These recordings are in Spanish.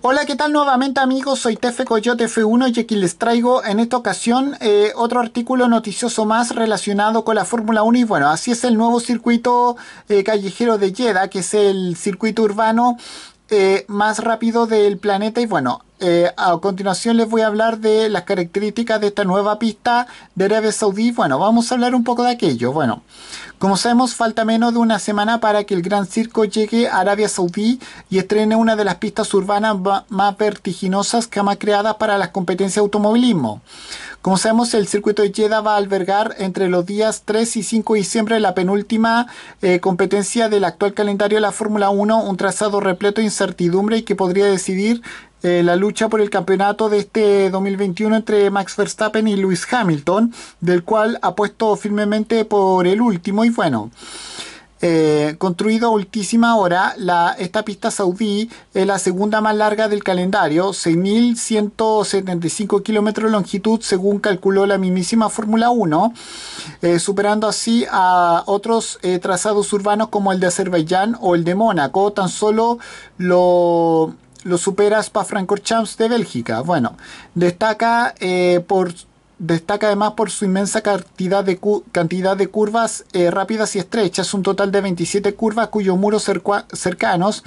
Hola, ¿qué tal nuevamente amigos? Soy Tefe Coyote F1 y aquí les traigo en esta ocasión eh, otro artículo noticioso más relacionado con la Fórmula 1 y bueno, así es el nuevo circuito eh, callejero de Jeddah, que es el circuito urbano eh, más rápido del planeta. Y bueno, eh, a continuación les voy a hablar de las características de esta nueva pista de Arabia Saudí. Bueno, vamos a hablar un poco de aquello. Bueno, como sabemos, falta menos de una semana para que el Gran Circo llegue a Arabia Saudí y estrene una de las pistas urbanas más vertiginosas que jamás creadas para las competencias de automovilismo. Como sabemos, el circuito de Jeddah va a albergar entre los días 3 y 5 de diciembre la penúltima eh, competencia del actual calendario de la Fórmula 1, un trazado repleto de incertidumbre y que podría decidir eh, la lucha por el campeonato de este 2021 entre Max Verstappen y Lewis Hamilton, del cual apuesto firmemente por el último y bueno. Eh, construido a ultísima hora, la, esta pista saudí es la segunda más larga del calendario, 6.175 kilómetros de longitud según calculó la mismísima Fórmula 1, eh, superando así a otros eh, trazados urbanos como el de Azerbaiyán o el de Mónaco, tan solo lo, lo supera Spa-Francorchamps de Bélgica. Bueno, destaca por Destaca además por su inmensa cantidad de, cantidad de curvas eh, rápidas y estrechas, un total de 27 curvas cuyos muros cercanos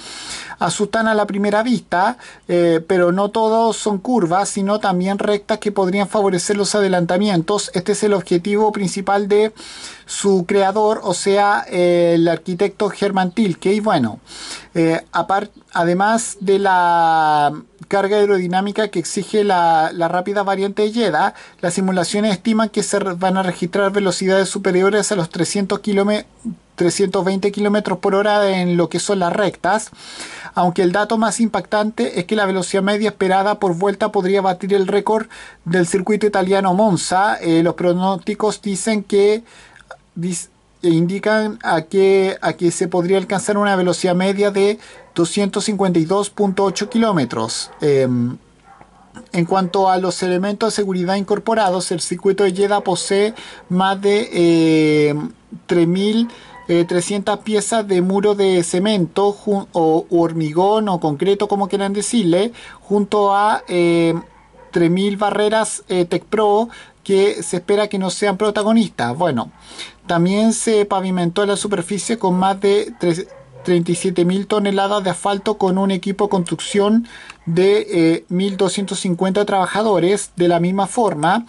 asustan a la primera vista, eh, pero no todos son curvas, sino también rectas que podrían favorecer los adelantamientos. Este es el objetivo principal de su creador, o sea, el arquitecto Germán Tilke. Y bueno, eh, aparte además de la carga aerodinámica que exige la, rápida variante de Yeda las simulaciones estiman que se van a registrar velocidades superiores a los 300 km, 320 km por hora en lo que son las rectas, aunque el dato más impactante es que la velocidad media esperada por vuelta podría batir el récord del circuito italiano Monza. Eh, los pronósticos dicen que... Eh, indican a que, se podría alcanzar una velocidad media de 252.8 kilómetros. Em, en cuanto a los elementos de seguridad incorporados, el circuito de Jeddah posee más de 3.300 em, eh, piezas de muro de cemento o hormigón o concreto, como quieran decirle, junto a 3.000 em, barreras eh, TECPRO que se espera que no sean protagonistas. Bueno, también se pavimentó la superficie con más de 37.000 toneladas de asfalto con un equipo de construcción de 1.250 eh, trabajadores. De la misma forma,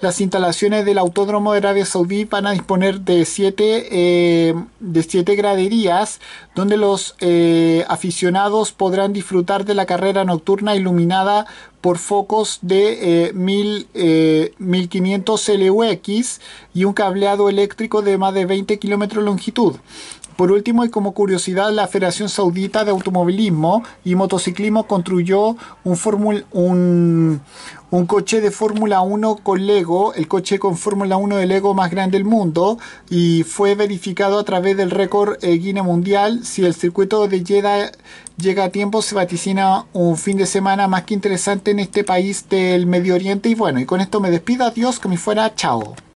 las instalaciones del Autódromo de Arabia Saudí van a disponer de 7 eh, de siete graderías donde los eh, aficionados podrán disfrutar de la carrera nocturna iluminada por focos de eh, 1500 LUX y un cableado eléctrico de más de 20 kilómetros de longitud. Por último, y como curiosidad, la Federación Saudita de Automovilismo y Motociclismo construyó un, coche de Fórmula 1 con Lego, el coche con Fórmula 1 de Lego más grande del mundo, y fue verificado a través del récord eh, guinea Mundial. Si el circuito de Jeddah llega a tiempo, se vaticina un fin de semana más que interesante en este país del Medio Oriente. Y bueno, y con esto me despido, adiós, que me fuera, chao.